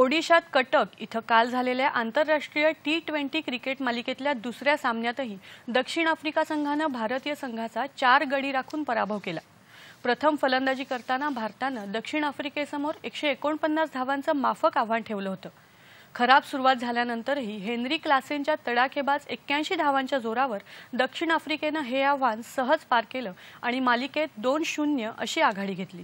ओडिशात कटक इथं काल झालेल्या आंतरराष्ट्रीय टी ट्वेंटी क्रिकेट मालिकेतल्या दुसऱ्या सामन्यातही दक्षिण आफ्रिका संघानं भारतीय संघाचा चार गडी राखून पराभव केला प्रथम फलंदाजी करताना भारतानं दक्षिण आफ्रिकेसमोर एकशे एकोणपन्नास धावांचं माफक आव्हान ठेवलं होतं खराब सुरुवात झाल्यानंतरही हेनरी क्लासेनच्या तडाखेबाज एक्क्याऐंशी धावांच्या जोरावर दक्षिण आफ्रिकेनं हे आव्हान सहज पार केलं आणि मालिकेत दोन शून्य अशी आघाडी घेतली